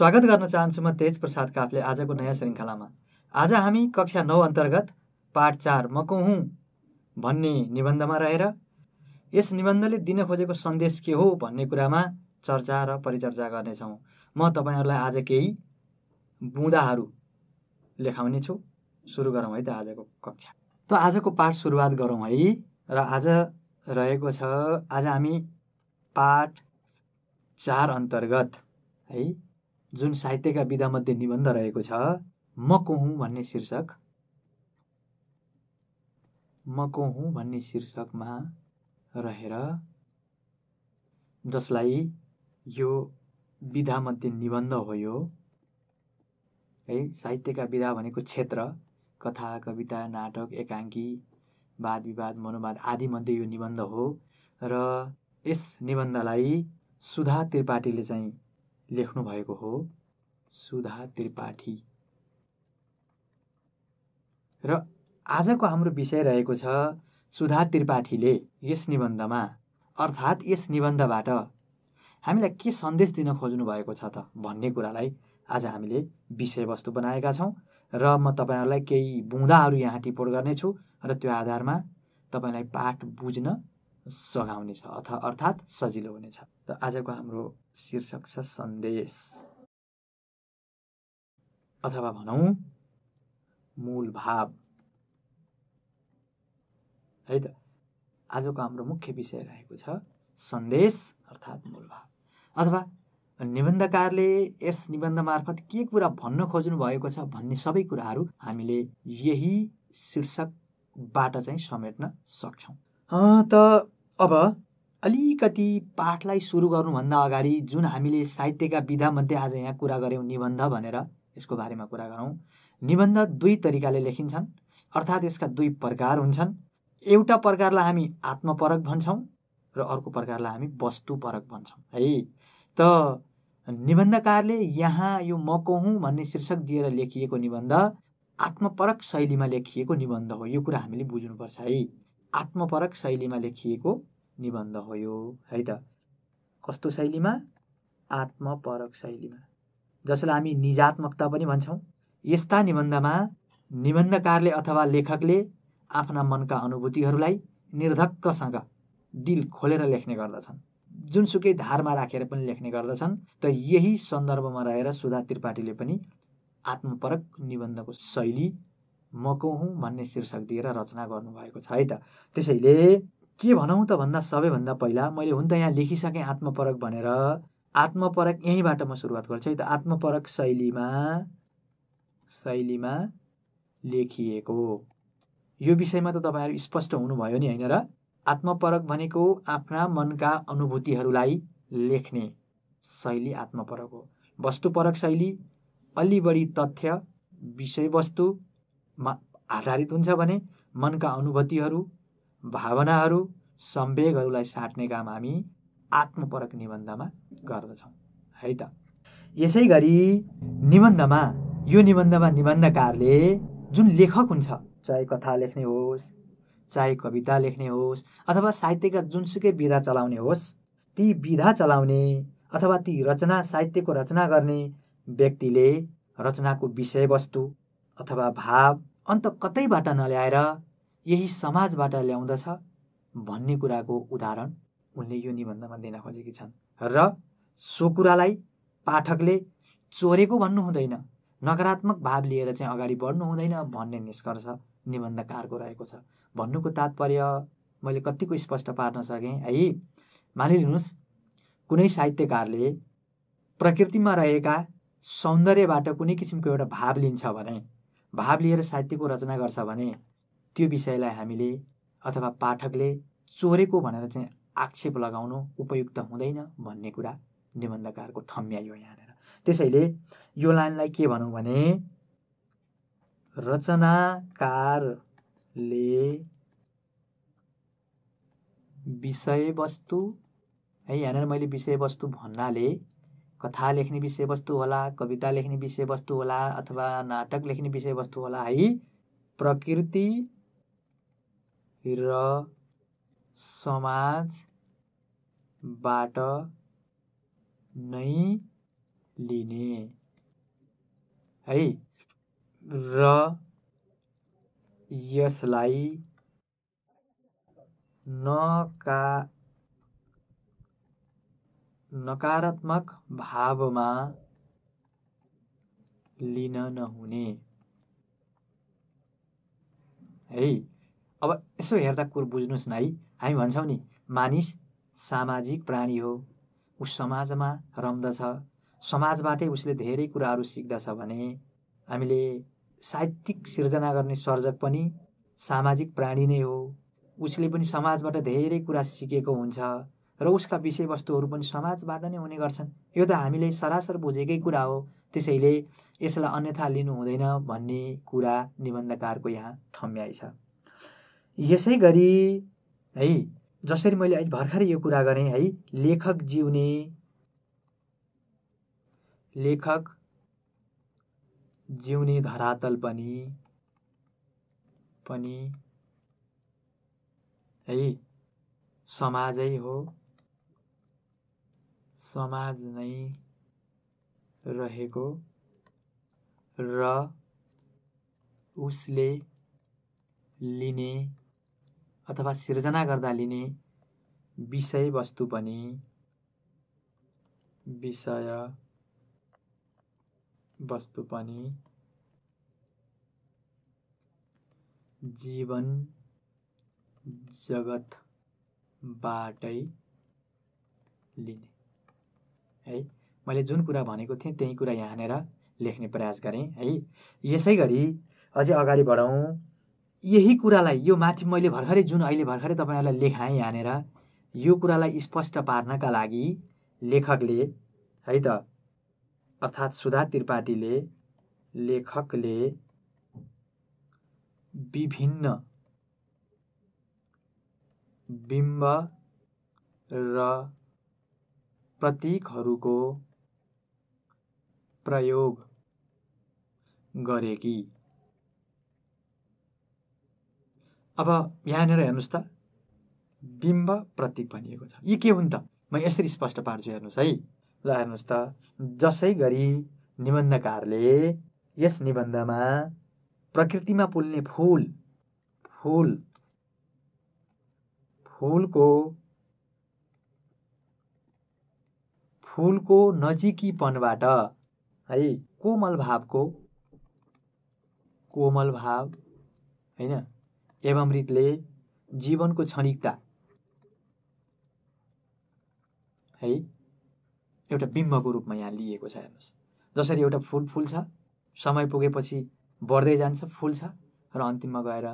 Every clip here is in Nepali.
स्वागत गर्न चाहन्छु म तेज प्रसाद काफले आजको नयाँ श्रृङ्खलामा आज हामी कक्षा नौ अन्तर्गत पाठ चार म को हुँ भन्ने निबन्धमा रहेर यस निबन्धले दिन खोजेको सन्देश के हो भन्ने कुरामा चर्चा र परिचर्चा गर्नेछौँ म तपाईँहरूलाई आज केही बुँदाहरू लेखाउने छु सुरु गरौँ है त आजको कक्षा त आजको पाठ सुरुवात गरौँ है र आज रहेको छ आज हामी पाठ चार अन्तर्गत है जुन साहित्यका विधामध्ये निबन्ध रहेको छ म को हुँ भन्ने शीर्षक म को हुँ भन्ने शीर्षकमा रहेर जसलाई यो विधामध्ये निबन्ध हो यो है साहित्यका विधा भनेको क्षेत्र कथा कविता नाटक एकाङ्की वाद विवाद मनोवाद आदिमध्ये यो निबन्ध हो र यस निबन्धलाई सुधा त्रिपाठीले चाहिँ लेख्नु भएको हो सुधा त्रिपाठी र आजको हाम्रो विषय रहेको छ सुधा त्रिपाठीले यस निबन्धमा अर्थात् यस निबन्धबाट हामीलाई के सन्देश दिन खोज्नु भएको छ त भन्ने कुरालाई आज हामीले विषयवस्तु बनाएका छौँ र म तपाईँहरूलाई केही बुँदाहरू यहाँ टिप्पण गर्नेछु र त्यो आधारमा तपाईँलाई पाठ बुझ्न सघाउनेछ अथवा अर्थात् सजिलो हुनेछ र आजको हाम्रो शीर्षक छ सन्देश अथवा भनौँ मूल भाव है त आजको हाम्रो मुख्य विषय रहेको छ सन्देश अर्थात् मूल भाव अथवा निबन्धकारले यस निबन्ध मार्फत के कुरा भन्न खोज्नु भएको छ भन्ने सबै कुराहरू हामीले यही शीर्षकबाट चाहिँ समेट्न सक्छौँ त अब अलिकति पाठलाई सुरु गर्नुभन्दा अगाडि जुन हामीले साहित्यका विधामध्ये आज यहाँ कुरा गऱ्यौँ निबन्ध भनेर यसको बारेमा कुरा गरौँ निबन्ध दुई तरिकाले लेखिन्छन् अर्थात् यसका दुई प्रकार हुन्छन् एउटा प्रकारलाई हामी आत्मपरक भन्छौँ र अर्को प्रकारलाई हामी वस्तुपरक भन्छौँ है त निबन्धकारले यहाँ यो म भन्ने शीर्षक दिएर लेखिएको निबन्ध आत्मपरक शैलीमा लेखिएको निबन्ध हो यो कुरा हामीले बुझ्नुपर्छ है आत्मपरक शैलीमा लेखिएको निबन्ध हो यो है त कस्तो शैलीमा आत्मपरक शैलीमा जसलाई हामी निजात्मकता पनि भन्छौँ यस्ता निबन्धमा निबन्धकारले अथवा लेखकले आफ्ना मनका अनुभूतिहरूलाई निर्धक्कसँग दिल खोलेर लेख्ने गर्दछन् जुनसुकै धारमा राखेर पनि लेख्ने गर्दछन् त यही सन्दर्भमा रहेर सुधा त्रिपाठीले पनि आत्मपरक निबन्धको शैली मकौँ भन्ने शीर्षक दिएर रचना गर्नुभएको छ है त त्यसैले के भनौँ त भन्दा सबैभन्दा पहिला मैले हुन त यहाँ लेखिसकेँ आत्मपरक भनेर आत्मपरक यहीँबाट म सुरुवात गर्छु है त आत्मपरक शैलीमा शैलीमा लेखिएको यो विषयमा त तपाईँहरू स्पष्ट हुनुभयो नि होइन र आत्मपरक भनेको आफ्ना मनका अनुभूतिहरूलाई लेख्ने शैली आत्मपरक हो वस्तुपरक शैली अलि बढी तथ्य विषयवस्तुमा आधारित हुन्छ भने मनका अनुभूतिहरू भावनाहरू सम्वेगहरूलाई साट्ने काम हामी आत्मपरक निबन्धमा गर्दछौँ है त यसै गरी निबन्धमा यो निबन्धमा निबन्धकारले जुन लेखक हुन्छ चाहे कथा लेख्ने होस् चाहे कविता लेख्ने होस् अथवा साहित्यका जुनसुकै विधा चलाउने होस् ती विधा चलाउने अथवा ती रचना साहित्यको रचना गर्ने व्यक्तिले रचनाको विषयवस्तु अथवा भाव अन्त कतैबाट नल्याएर यही समाजबाट ल्याउँदछ भन्ने कुराको उदाहरण उनले यो निबन्धमा दिन खोजेकी छन् र सो कुरालाई पाठकले चोरेको भन्नु हुँदैन नकारात्मक भाव लिएर चाहिँ अगाडि बढ्नु हुँदैन भन्ने निष्कर्ष निबन्धकारको रहेको छ भन्नुको तात्पर्य मैले कतिको स्पष्ट पार्न सकेँ है मानिलिनुहोस् कुनै साहित्यकारले प्रकृतिमा रहेका सौन्दर्यबाट कुनै किसिमको एउटा भाव लिन्छ भने भाव लिएर साहित्यको रचना गर्छ भने त्यो विषयलाई हामीले अथवा पाठकले चोरेको भनेर चाहिँ आक्षेप लगाउनु उपयुक्त हुँदैन भन्ने कुरा निबन्धकारको ठम्म्याइयो यहाँनिर त्यसैले यो लाइनलाई के भनौँ भने रचनाकारले विषयवस्तु है यहाँनिर मैले विषयवस्तु भन्नाले कथा लेख्ने विषयवस्तु होला कविता लेख्ने विषयवस्तु होला अथवा नाटक लेख्ने विषयवस्तु होला है प्रकृति र समाजबाट नै लिने है र यसलाई नका नकारात्मक भावमा लिन नहुने है अब यसो हेर्दा कुरो बुझ्नुहोस् न है हामी भन्छौँ नि मानिस सामाजिक प्राणी हो ऊ समाजमा रम्दछ समाजबाटै उसले धेरै कुराहरू सिक्दछ भने हामीले साहित्यिक सिर्जना गर्ने सर्जक पनि सामाजिक प्राणी नै हो उसले पनि समाजबाट धेरै कुरा सिकेको हुन्छ र उसका विषयवस्तुहरू पनि समाजबाट नै हुने गर्छन् यो त हामीले सरासर बुझेकै कुरा हो त्यसैले यसलाई अन्यथा लिनु हुँदैन भन्ने कुरा निबन्धकारको यहाँ ठम्ब्याइ छ यसै गरी है जसरी मैले अहिले भर्खरै यो कुरा गरेँ है लेखक जिउने लेखक जिउने धरातल पनि पनि है समाजै हो समाज नै रहेको र उसले लिने अथवा सिर्जना गर्दा लिने विषयवस्तु पनि विषय वस्तु पनि जीवन जगतबाटै लिने है मैले जुन कुरा भनेको थिएँ त्यही कुरा यहाँनिर लेख्ने प्रयास गरेँ है यसै गरी अझै अगाडि बढौँ यही कुरालाई यो माथि मैले भर्खरै जुन अहिले भर्खरै तपाईँहरूलाई लेखाएँ यहाँनिर यो कुरालाई स्पष्ट पार्नका लागि लेखकले है त अर्थात् सुधा त्रिपाठीले लेखकले विभिन्न बिम्ब र प्रतीकहरूको प्रयोग गरेकी अब यहाँनिर हेर्नुहोस् त बिम्ब प्रतीक भनिएको छ यी के हुन् त म यसरी स्पष्ट पार्छु हेर्नुहोस् है ल हेर्नुहोस् त जसै गरी निबन्धकारले यस निबन्धमा प्रकृतिमा पुल्ने फुल फुल फुलको फुलको नजिकीपनबाट है कोमल भावको कोमल भाव होइन एवमृतले जीवनको क्षणिकता है एउटा बिम्बको रूपमा यहाँ लिएको छ हेर्नुहोस् जसरी एउटा फुल फुल्छ समय पुगेपछि बढ्दै जान्छ छ र अन्तिममा गएर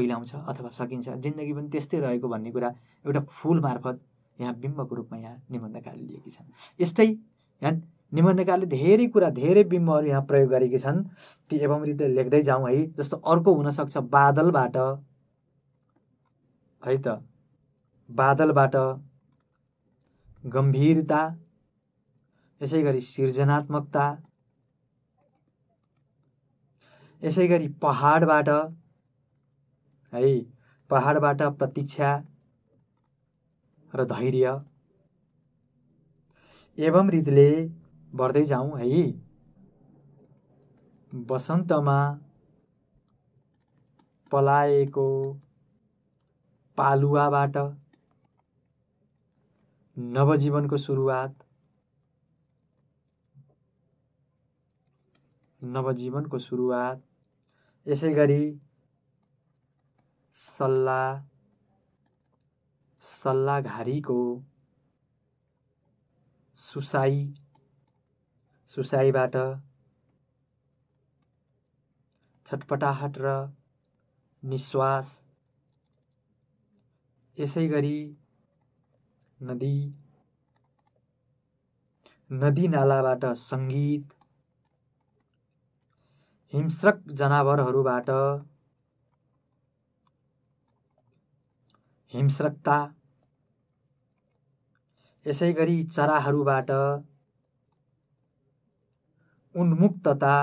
ओइलाउँछ अथवा सकिन्छ जिन्दगी पनि त्यस्तै रहेको भन्ने कुरा एउटा फुल मार्फत यहाँ बिम्बको रूपमा यहाँ निबन्धकारले लिएकी छन् यस्तै यहाँ निबन्धकारले धेरै कुरा धेरै बिम्बहरू यहाँ प्रयोग गरेकी छन् ती एवं रीतिले लेख्दै जाउँ है जस्तो अर्को हुनसक्छ बादलबाट है त बादलबाट गम्भीरता यसै गरी सिर्जनात्मकता यसै गरी पहाडबाट है पहाडबाट प्रतीक्षा र धैर्य एवं रीतिले बढ्दै जाउँ है बसन्तमा पलाएको पालुवाबाट नवजीवनको सुरुवात नवजीवनको सुरुवात यसै गरी सल्लाह सल्लाहघारीको सुसाई सुसाइबाट छटपटाहट र निश्वास यसै गरी नदी नदी नालाबाट सङ्गीत हिंस्रक जनावरहरूबाट हिंस्रकता यसै गरी चराहरूबाट उन्मुक्तता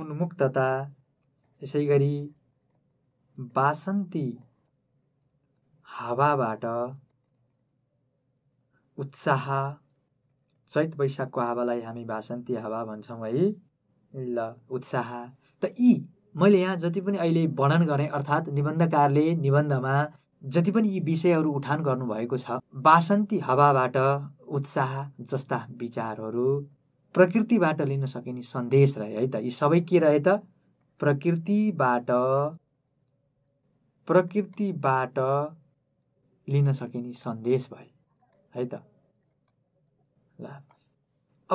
उन्मुक्तता यसै गरी बासन्ती हावाबाट उत्साह चैत वैशाखको हावालाई हामी बासन्ती हावा भन्छौँ है ल उत्साह त यी मैले यहाँ जति पनि अहिले वर्णन गरेँ अर्थात् निबन्धकारले निबन्धमा जति पनि यी विषयहरू उठान गर्नुभएको छ बासन्ती हावाबाट उत्साह जस्ता विचारहरू प्रकृतिबाट लिन सकिने सन्देश रहे है त यी सबै के रहे त प्रकृतिबाट प्रकृतिबाट लिन सकिने सन्देश भए है त ल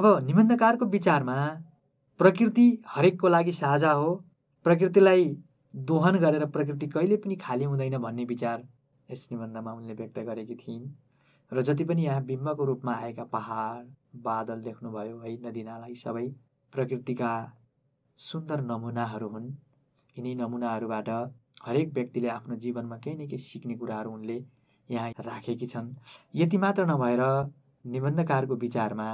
अब निबन्धकारको विचारमा प्रकृति हरेकको लागि साझा हो प्रकृतिलाई दोहन गरेर प्रकृति कहिले पनि खाली हुँदैन भन्ने विचार यस निबन्धमा उनले व्यक्त गरेकी थिइन् र जति पनि यहाँ बिम्बको रूपमा आएका पहाड बादल देख्नुभयो है नदीनाला यी सबै प्रकृतिका सुन्दर नमुनाहरू हुन् यिनी नमुनाहरूबाट हरेक व्यक्तिले आफ्नो जीवनमा केही न केही सिक्ने कुराहरू उनले यहाँ राखेकी छन् यति मात्र नभएर निबन्धकारको विचारमा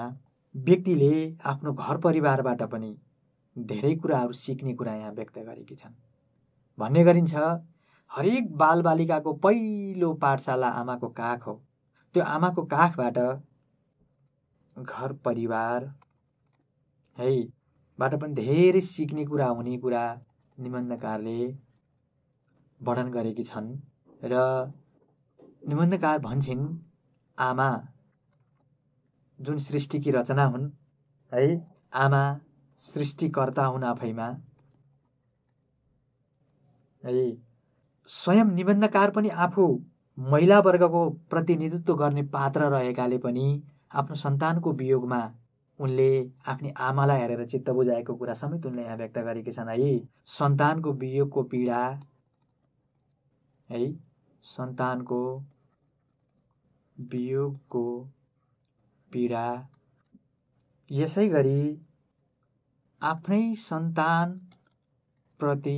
व्यक्तिले आफ्नो घर परिवारबाट पनि धेरै कुराहरू सिक्ने कुरा यहाँ व्यक्त गरेकी छन् भन्ने गरिन्छ हरेक बालबालिकाको पहिलो पाठशाला आमाको काख हो त्यो आमाको काखबाट घर परिवार है बाट पनि धेरै सिक्ने कुरा हुने कुरा निबन्धकारले वर्णन गरेकी छन् र निबन्धकार भन्छन् आमा जुन सृष्टिकी रचना हुन् है आमा सृष्टिकर्ता हुन् आफैमा है स्वयं निबन्धकार पनि आफू महिला वर्गको प्रतिनिधित्व गर्ने पात्र रहेकाले पनि आफ्नो सन्तानको वियोगमा उनले आफ्नी आमालाई हेरेर चित्त बुझाएको कुरा समेत उनले यहाँ व्यक्त गरेकी छन् है सन्तानको वियोगको पीडा है सन्तानको वियोगको पीडा यसै गरी आफ्नै सन्तानप्रति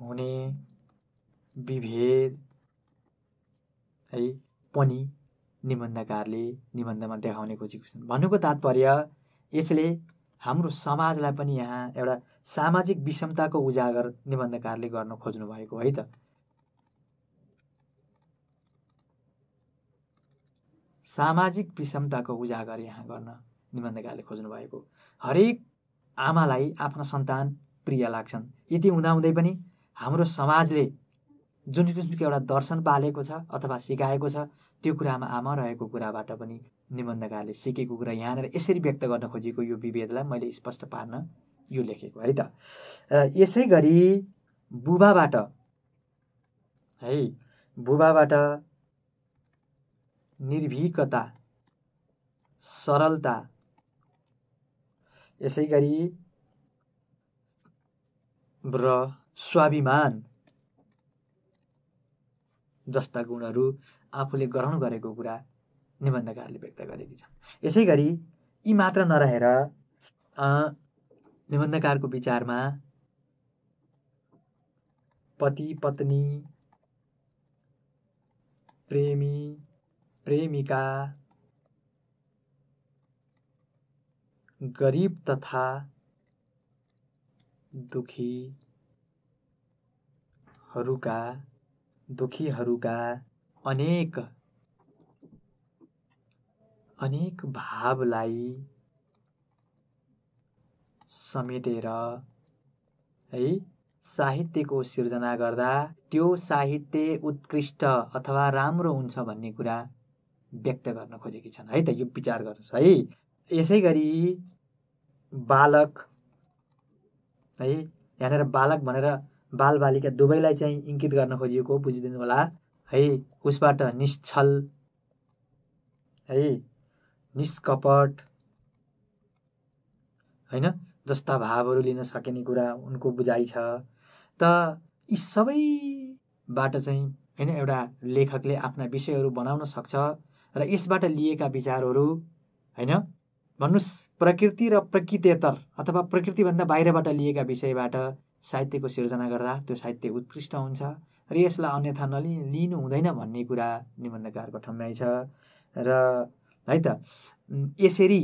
हुने विभेद है पनि निबन्धकारले निबन्धमा देखाउने खोजेको छन् भन्नुको तात्पर्य यसले हाम्रो समाजलाई पनि यहाँ एउटा सामाजिक विषमताको उजागर निबन्धकारले गर्न खोज्नु भएको है त सामाजिक विषमताको उजागर यहाँ गर्न निबन्धकारले खोज्नु भएको हरेक आमालाई आफ्ना सन्तान प्रिय लाग्छन् यति हुँदाहुँदै पनि हाम्रो समाजले जुन किसिमको एउटा दर्शन पालेको छ अथवा सिकाएको छ त्यो कुरामा आमा रहेको कुराबाट पनि निबन्धकारले सिकेको कुरा यहाँनिर यसरी व्यक्त गर्न खोजेको यो विभेदलाई मैले स्पष्ट पार्न यो लेखेको है त यसै गरी बुबाबाट है बुबाबाट निर्भीकता सरलता यसै गरी र स्वाभिमान जस्ता गुणहरू आफूले ग्रहण गरेको कुरा निबन्धकारले व्यक्त गरेकी छन् यसै गरी यी मात्र नरहेर निबन्धकारको विचारमा पति पत्नी प्रेमी प्रेमिका गरिब तथा दुखीहरूका दुखीहरूका अनेक अनेक भावलाई समेटेर है साहित्यको सिर्जना गर्दा त्यो साहित्य उत्कृष्ट अथवा राम्रो हुन्छ भन्ने कुरा व्यक्त गर्न खोजेकी छन् है त यो विचार गर्नुहोस् है यसै गरी बालक है यहाँनिर बालक भनेर बालबालिका दुवैलाई चाहिँ इङ्कित गर्न खोजिएको बुझिदिनु होला है उसबाट निश्छल है निष्कपट होइन जस्ता भावहरू लिन सकिने कुरा उनको बुझाइ छ त यी सबैबाट चाहिँ होइन एउटा लेखकले आफ्ना विषयहरू बनाउन सक्छ र यसबाट लिएका विचारहरू होइन भन्नुहोस् प्रकृति र प्रकृतेतर अथवा प्रकृतिभन्दा बाहिरबाट लिएका विषयबाट साहित्यको सिर्जना गर्दा त्यो साहित्य उत्कृष्ट हुन्छ र यसलाई अन्यथा नलि लिनु हुँदैन भन्ने कुरा निबन्धकारको ठम्म्याइ छ र है त यसरी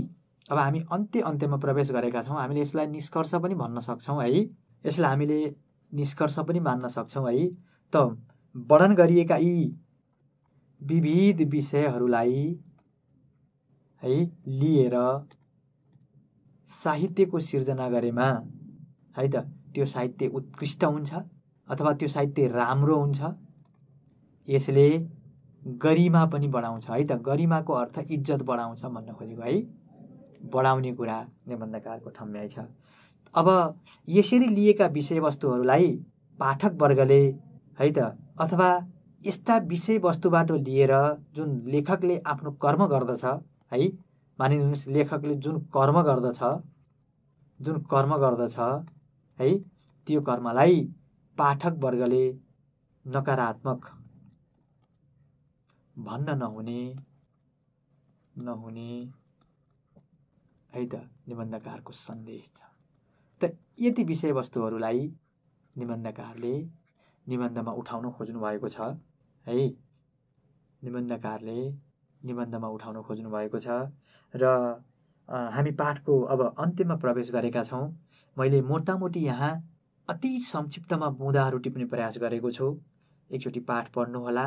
अब हामी अन्त्य अन्त्यमा प्रवेश गरेका छौँ हामीले यसलाई निष्कर्ष पनि भन्न सक्छौँ है यसलाई हामीले निष्कर्ष पनि मान्न सक्छौँ है त वर्णन गरिएका यी विविध विषयहरूलाई है लिएर साहित्यको सिर्जना गरेमा है त त्यो साहित्य उत्कृष्ट हुन्छ अथवा त्यो साहित्य राम्रो हुन्छ यसले गरिमा पनि बढाउँछ है त गरिमाको अर्थ इज्जत बढाउँछ भन्न खोजेको है बढाउने कुरा निबन्धकारको ठम्ब्याइ छ अब यसरी लिएका विषयवस्तुहरूलाई पाठकवर्गले है त अथवा यस्ता विषयवस्तुबाट लिएर जुन लेखकले आफ्नो कर्म गर्दछ है मानिदिनुहोस् लेखकले जुन कर्म गर्दछ जुन कर्म गर्दछ है त्यो कर्मलाई पाठक वर्गले नकारात्मक भन्न नहुने नहुने है त निबन्धकारको सन्देश छ त यति विषयवस्तुहरूलाई निबन्धकारले निबन्धमा उठाउन खोज्नु भएको छ है निबन्धकारले निबन्धमा उठाउन खोज्नु भएको छ र हामी पाठको अब अन्त्यमा प्रवेश गरेका छौँ मैले मोटामोटी यहाँ अति संक्षिप्तमा बुँदाहरू टिप्ने प्रयास गरेको छु एकचोटि पाठ पढ्नुहोला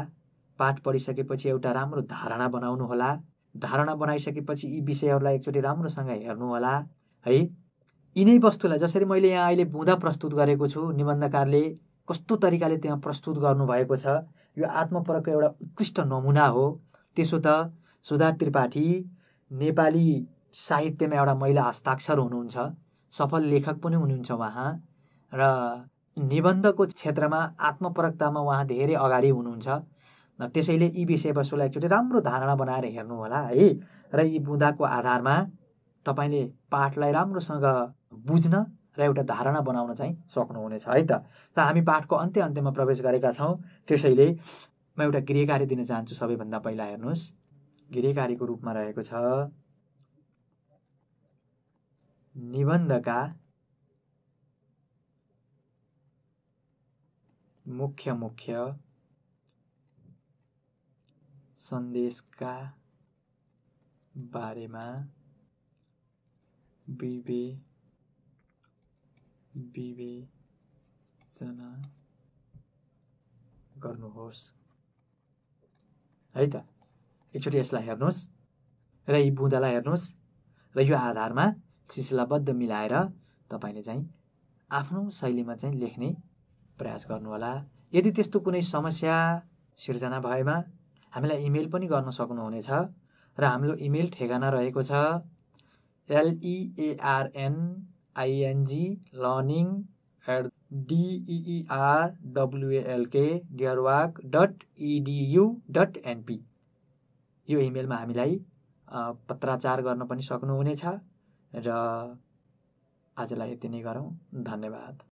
पाठ पढिसकेपछि एउटा राम्रो धारणा बनाउनु होला धारणा बनाइसकेपछि यी विषयहरूलाई एकचोटि राम्रोसँग हेर्नुहोला है यिनै वस्तुलाई जसरी मैले यहाँ अहिले बुँदा प्रस्तुत गरेको छु निबन्धकारले कस्तो तरिकाले त्यहाँ प्रस्तुत गर्नुभएको छ यो आत्मपरकको एउटा उत्कृष्ट नमुना हो त्यसो त सुधार त्रिपाठी नेपाली साहित्यमा एउटा महिला हस्ताक्षर हुनुहुन्छ सफल लेखक पनि हुनुहुन्छ उहाँ र निबन्धको क्षेत्रमा आत्मपरकतामा उहाँ धेरै अगाडि हुनुहुन्छ त्यसैले यी विषयवस्तुलाई एकचोटि राम्रो धारणा बनाएर हेर्नुहोला है र यी बुँदाको आधारमा तपाईँले पाठलाई राम्रोसँग बुझ्न र एउटा धारणा बनाउन चाहिँ सक्नुहुनेछ है त हामी पाठको अन्त्य अन्त्यमा प्रवेश गरेका छौँ त्यसैले म एउटा गृह दिन चाहन्छु सबैभन्दा पहिला हेर्नुहोस् गृह रूपमा रहेको छ निबन्धका मुख्य मुख्य सन्देशका बारेमा विवे विवेचना गर्नुहोस् है त एकचोटि यसलाई हेर्नुहोस् र यी बुँदालाई हेर्नुहोस् र यो आधारमा सिलसिलाबद्ध मिलाएर तपाईँले चाहिँ आफ्नो शैलीमा चाहिँ लेख्ने प्रयास गर्नुहोला यदि त्यस्तो कुनै समस्या सिर्जना भएमा हामीलाई इमेल पनि गर्न सक्नुहुनेछ र हाम्रो इमेल ठेगाना रहेको छ ING learning at DER WLK Deerwalk dot EDU dot NP यो इमेलमा हामीलाई पत्राचार गर्न पनि सक्नुहुनेछ र आजलाई यति नै गरौँ धन्यवाद